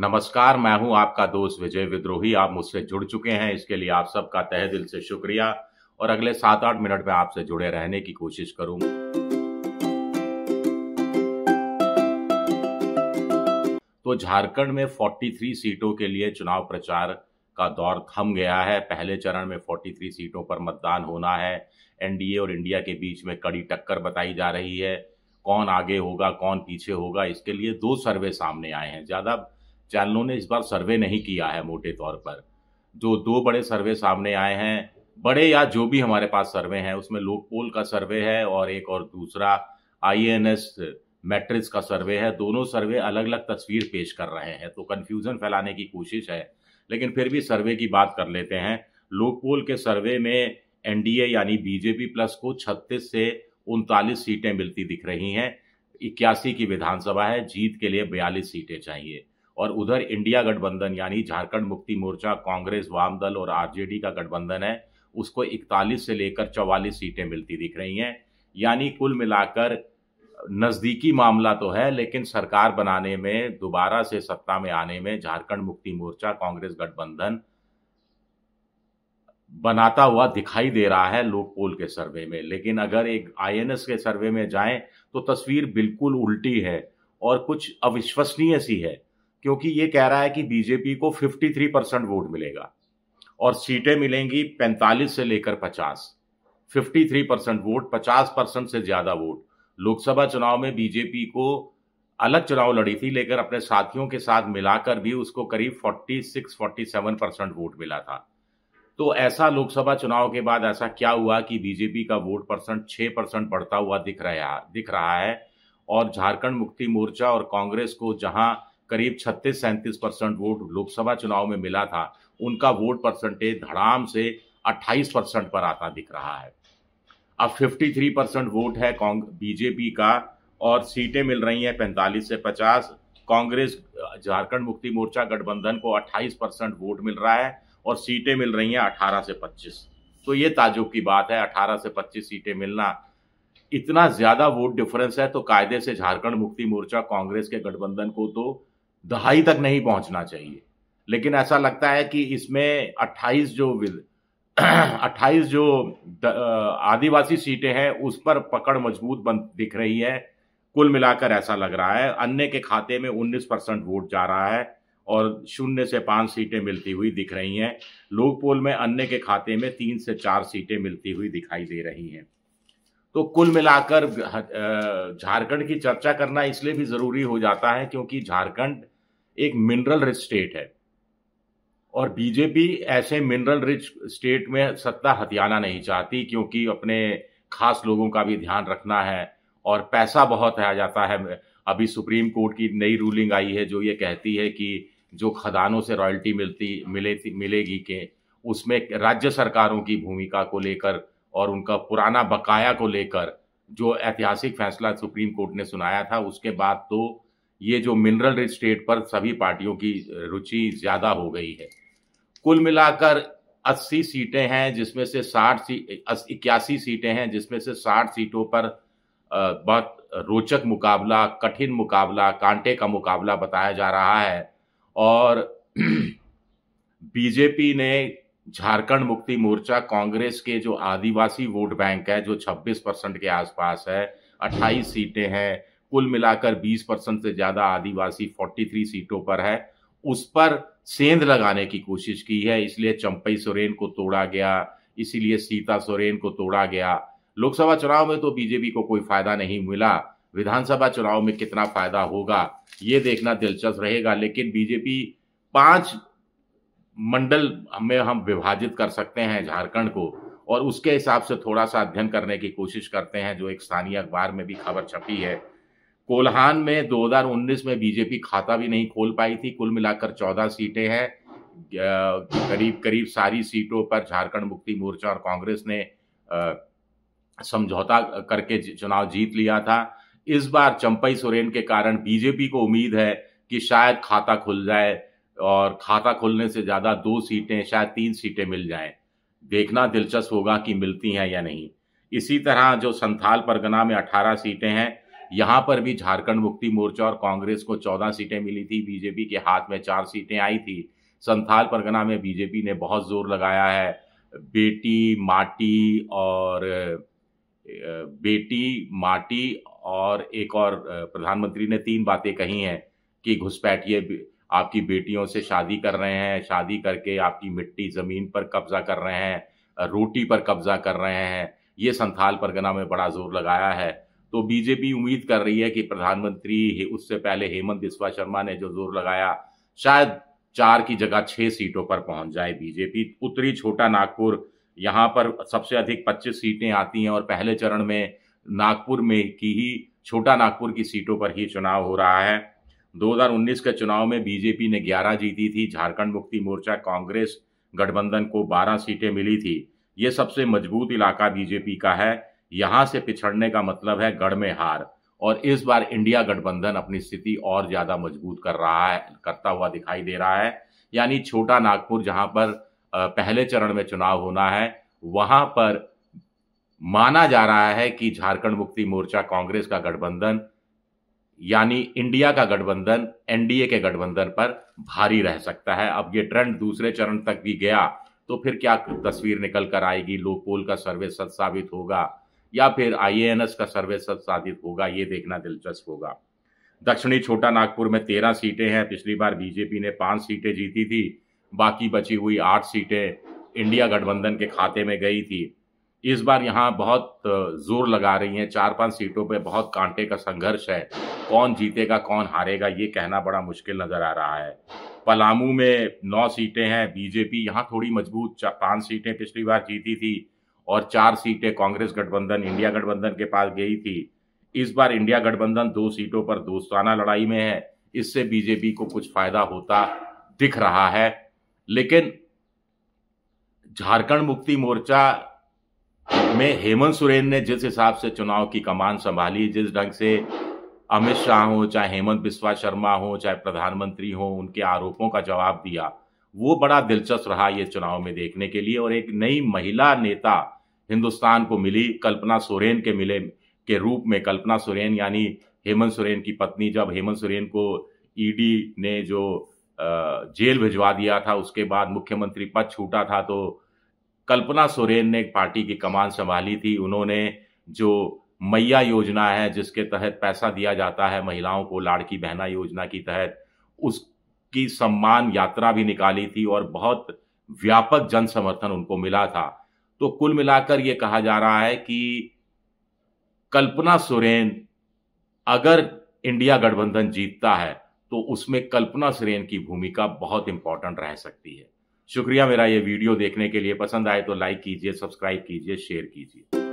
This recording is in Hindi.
नमस्कार मैं हूं आपका दोस्त विजय विद्रोही आप मुझसे जुड़ चुके हैं इसके लिए आप सबका तहे दिल से शुक्रिया और अगले सात आठ मिनट में आपसे जुड़े रहने की कोशिश करूं तो झारखंड में 43 सीटों के लिए चुनाव प्रचार का दौर थम गया है पहले चरण में 43 सीटों पर मतदान होना है एनडीए और इंडिया के बीच में कड़ी टक्कर बताई जा रही है कौन आगे होगा कौन पीछे होगा इसके लिए दो सर्वे सामने आए हैं ज़्यादा चैनलों ने इस बार सर्वे नहीं किया है मोटे तौर पर जो दो बड़े सर्वे सामने आए हैं बड़े या जो भी हमारे पास सर्वे हैं उसमें लोकपोल का सर्वे है और एक और दूसरा आईएनएस मैट्रिक्स का सर्वे है दोनों सर्वे अलग अलग तस्वीर पेश कर रहे हैं तो कन्फ्यूज़न फैलाने की कोशिश है लेकिन फिर भी सर्वे की बात कर लेते हैं लोकपोल के सर्वे में एन यानी बीजेपी प्लस को 36 से उनतालीस सीटें मिलती दिख रही हैं इक्यासी की विधानसभा है जीत के लिए बयालीस सीटें चाहिए और उधर इंडिया गठबंधन यानी झारखंड मुक्ति मोर्चा कांग्रेस वामदल और आरजेडी का गठबंधन है उसको 41 से लेकर 44 सीटें मिलती दिख रही हैं यानी कुल मिलाकर नज़दीकी मामला तो है लेकिन सरकार बनाने में दोबारा से सत्ता में आने में झारखंड मुक्ति मोर्चा कांग्रेस गठबंधन बनाता हुआ दिखाई दे रहा है लोक पोल के सर्वे में लेकिन अगर एक आईएनएस के सर्वे में जाएं तो तस्वीर बिल्कुल उल्टी है और कुछ अविश्वसनीय सी है क्योंकि ये कह रहा है कि बीजेपी को 53 परसेंट वोट मिलेगा और सीटें मिलेंगी 45 से लेकर 50 53 परसेंट वोट 50 परसेंट से ज़्यादा वोट लोकसभा चुनाव में बीजेपी को अलग चुनाव लड़ी थी लेकिन अपने साथियों के साथ मिलाकर भी उसको करीब 46 47 परसेंट वोट मिला था तो ऐसा लोकसभा चुनाव के बाद ऐसा क्या हुआ कि बीजेपी का वोट परसेंट छह परसेंट बढ़ता हुआ दिख रहा दिख रहा है और झारखंड मुक्ति मोर्चा और कांग्रेस को जहां करीब छत्तीस सैंतीस परसेंट वोट लोकसभा चुनाव में मिला था उनका वोट परसेंटेज धड़ाम से 28 परसेंट पर आता दिख रहा है अब 53 परसेंट वोट है बीजेपी का और सीटें मिल रही हैं पैंतालीस से पचास कांग्रेस झारखंड मुक्ति मोर्चा गठबंधन को 28 परसेंट वोट मिल रहा है और सीटें मिल रही हैं 18 से 25 तो ये ताजुब की बात है 18 से 25 सीटें मिलना इतना ज्यादा वोट डिफरेंस है तो कायदे से झारखंड मुक्ति मोर्चा कांग्रेस के गठबंधन को तो दहाई तक नहीं पहुंचना चाहिए लेकिन ऐसा लगता है कि इसमें 28 जो विल 28 जो आदिवासी सीटें हैं उस पर पकड़ मजबूत बन दिख रही है कुल मिलाकर ऐसा लग रहा है अन्य के खाते में 19 परसेंट वोट जा रहा है और शून्य से पाँच सीटें मिलती हुई दिख रही हैं लोकपोल पोल में अन्य के खाते में तीन से चार सीटें मिलती हुई दिखाई दे रही हैं तो कुल मिलाकर झारखंड की चर्चा करना इसलिए भी ज़रूरी हो जाता है क्योंकि झारखंड एक मिनरल रिच स्टेट है और बीजेपी ऐसे मिनरल रिच स्टेट में सत्ता हथियाना नहीं चाहती क्योंकि अपने खास लोगों का भी ध्यान रखना है और पैसा बहुत आ जाता है अभी सुप्रीम कोर्ट की नई रूलिंग आई है जो ये कहती है कि जो खदानों से रॉयल्टी मिलती मिले मिलेगी के उसमें राज्य सरकारों की भूमिका को लेकर और उनका पुराना बकाया को लेकर जो ऐतिहासिक फैसला सुप्रीम कोर्ट ने सुनाया था उसके बाद तो ये जो मिनरल रिच स्टेट पर सभी पार्टियों की रुचि ज़्यादा हो गई है कुल मिलाकर 80 सीटें हैं जिसमें से 60 सी इक्यासी सीटें हैं जिसमें से 60 सीटों पर बहुत रोचक मुकाबला कठिन मुकाबला कांटे का मुकाबला बताया जा रहा है और बीजेपी ने झारखंड मुक्ति मोर्चा कांग्रेस के जो आदिवासी वोट बैंक है जो 26 परसेंट के आसपास है 28 सीटें हैं कुल मिलाकर 20 परसेंट से ज़्यादा आदिवासी 43 सीटों पर है उस पर सेंध लगाने की कोशिश की है इसलिए चंपई सोरेन को तोड़ा गया इसीलिए सीता सोरेन को तोड़ा गया लोकसभा चुनाव में तो बीजेपी को कोई फायदा नहीं मिला विधानसभा चुनाव में कितना फायदा होगा ये देखना दिलचस्प रहेगा लेकिन बीजेपी पांच मंडल में हम विभाजित कर सकते हैं झारखंड को और उसके हिसाब से थोड़ा सा अध्ययन करने की कोशिश करते हैं जो एक स्थानीय अखबार में भी खबर छपी है कोल्हान में 2019 में बीजेपी खाता भी नहीं खोल पाई थी कुल मिलाकर 14 सीटें हैं करीब करीब सारी सीटों पर झारखंड मुक्ति मोर्चा और कांग्रेस ने समझौता करके चुनाव जीत लिया था इस बार चंपई सोरेन के कारण बीजेपी को उम्मीद है कि शायद खाता खुल जाए और खाता खुलने से ज़्यादा दो सीटें शायद तीन सीटें मिल जाएं देखना दिलचस्प होगा कि मिलती हैं या नहीं इसी तरह जो संथाल परगना में 18 सीटें हैं यहां पर भी झारखंड मुक्ति मोर्चा और कांग्रेस को चौदह सीटें मिली थी बीजेपी के हाथ में चार सीटें आई थी संथाल परगना में बीजेपी ने बहुत जोर लगाया है बेटी माटी और बेटी माटी और एक और प्रधानमंत्री ने तीन बातें कही हैं कि घुसपैठिए आपकी बेटियों से शादी कर रहे हैं शादी करके आपकी मिट्टी ज़मीन पर कब्जा कर रहे हैं रोटी पर कब्जा कर रहे हैं ये संथाल परगना में बड़ा जोर लगाया है तो बीजेपी उम्मीद कर रही है कि प्रधानमंत्री उससे पहले हेमंत बिस्वा शर्मा ने जो जोर लगाया शायद चार की जगह छह सीटों पर पहुंच जाए बीजेपी उत्तरी छोटा नागपुर यहाँ पर सबसे अधिक 25 सीटें आती हैं और पहले चरण में नागपुर में की ही छोटा नागपुर की सीटों पर ही चुनाव हो रहा है 2019 के चुनाव में बीजेपी ने 11 जीती थी झारखंड मुक्ति मोर्चा कांग्रेस गठबंधन को 12 सीटें मिली थी ये सबसे मजबूत इलाका बीजेपी का है यहां से पिछड़ने का मतलब है गढ़ में हार और इस बार इंडिया गठबंधन अपनी स्थिति और ज्यादा मजबूत कर रहा है करता हुआ दिखाई दे रहा है यानी छोटा नागपुर जहां पर पहले चरण में चुनाव होना है वहां पर माना जा रहा है कि झारखंड मुक्ति मोर्चा कांग्रेस का गठबंधन यानी इंडिया का गठबंधन एनडीए के गठबंधन पर भारी रह सकता है अब ये ट्रेंड दूसरे चरण तक भी गया तो फिर क्या तस्वीर निकल कर आएगी लोकपोल का सर्वे सच साबित होगा या फिर आईएएनएस का सर्वे साधित होगा ये देखना दिलचस्प होगा दक्षिणी छोटा नागपुर में तेरह सीटें हैं पिछली बार बीजेपी ने पाँच सीटें जीती थी बाकी बची हुई आठ सीटें इंडिया गठबंधन के खाते में गई थी इस बार यहाँ बहुत जोर लगा रही हैं चार पांच सीटों पे बहुत कांटे का संघर्ष है कौन जीतेगा कौन हारेगा ये कहना बड़ा मुश्किल नज़र आ रहा है पलामू में नौ सीटें हैं बीजेपी यहाँ थोड़ी मजबूत पांच सीटें पिछली बार जीती थी और चार सीटें कांग्रेस गठबंधन इंडिया गठबंधन के पास गई थी इस बार इंडिया गठबंधन दो सीटों पर दोस्ताना लड़ाई में है इससे बीजेपी को कुछ फायदा होता दिख रहा है लेकिन झारखंड मुक्ति मोर्चा में हेमंत सोरेन ने जिस हिसाब से चुनाव की कमान संभाली जिस ढंग से अमित शाह हो चाहे हेमंत बिस्वा शर्मा हो चाहे प्रधानमंत्री हो उनके आरोपों का जवाब दिया वो बड़ा दिलचस्प रहा ये चुनाव में देखने के लिए और एक नई महिला नेता हिंदुस्तान को मिली कल्पना सोरेन के मिले के रूप में कल्पना सोरेन यानी हेमंत सोरेन की पत्नी जब हेमंत सोरेन को ईडी e ने जो जेल भिजवा दिया था उसके बाद मुख्यमंत्री पद छूटा था तो कल्पना सोरेन ने पार्टी की कमान संभाली थी उन्होंने जो मैया योजना है जिसके तहत पैसा दिया जाता है महिलाओं को लाड़की बहना योजना की तहत उसकी सम्मान यात्रा भी निकाली थी और बहुत व्यापक जन समर्थन उनको मिला था तो कुल मिलाकर यह कहा जा रहा है कि कल्पना सोरेन अगर इंडिया गठबंधन जीतता है तो उसमें कल्पना सोरेन की भूमिका बहुत इंपॉर्टेंट रह सकती है शुक्रिया मेरा ये वीडियो देखने के लिए पसंद आए तो लाइक कीजिए सब्सक्राइब कीजिए शेयर कीजिए